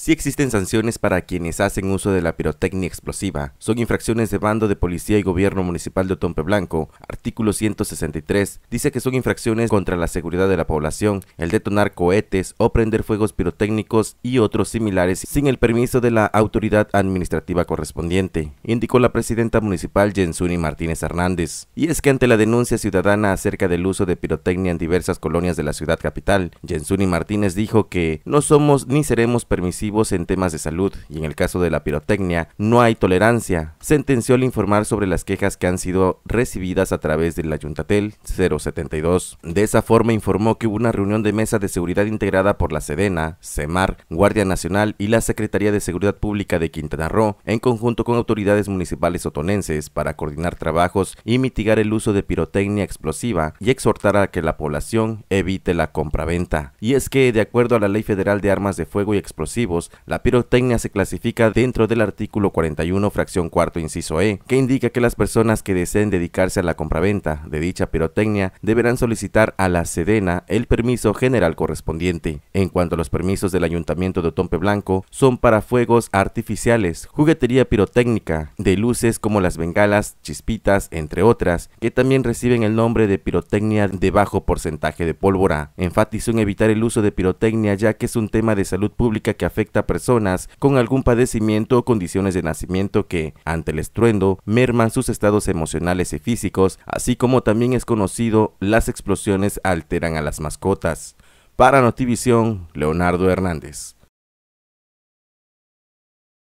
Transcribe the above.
si existen sanciones para quienes hacen uso de la pirotecnia explosiva. Son infracciones de bando de policía y gobierno municipal de Otompe Blanco. Artículo 163 dice que son infracciones contra la seguridad de la población, el detonar cohetes o prender fuegos pirotécnicos y otros similares sin el permiso de la autoridad administrativa correspondiente, indicó la presidenta municipal Jensuni Martínez Hernández. Y es que ante la denuncia ciudadana acerca del uso de pirotecnia en diversas colonias de la ciudad capital, Jensuni Martínez dijo que no somos ni seremos permisivos en temas de salud y en el caso de la pirotecnia no hay tolerancia, sentenció al informar sobre las quejas que han sido recibidas a través de la Ayuntatel 072. De esa forma informó que hubo una reunión de mesa de seguridad integrada por la Sedena, CEMAR, Guardia Nacional y la Secretaría de Seguridad Pública de Quintana Roo en conjunto con autoridades municipales otonenses para coordinar trabajos y mitigar el uso de pirotecnia explosiva y exhortar a que la población evite la compraventa. Y es que, de acuerdo a la Ley Federal de Armas de Fuego y Explosivos, la pirotecnia se clasifica dentro del artículo 41, fracción 4, inciso E, que indica que las personas que deseen dedicarse a la compraventa de dicha pirotecnia deberán solicitar a la Sedena el permiso general correspondiente. En cuanto a los permisos del Ayuntamiento de Otompe Blanco, son para fuegos artificiales, juguetería pirotécnica, de luces como las bengalas, chispitas, entre otras, que también reciben el nombre de pirotecnia de bajo porcentaje de pólvora. Enfatizó en evitar el uso de pirotecnia ya que es un tema de salud pública que afecta a personas con algún padecimiento o condiciones de nacimiento que, ante el estruendo, merman sus estados emocionales y físicos, así como también es conocido las explosiones alteran a las mascotas. Para Notivisión, Leonardo Hernández.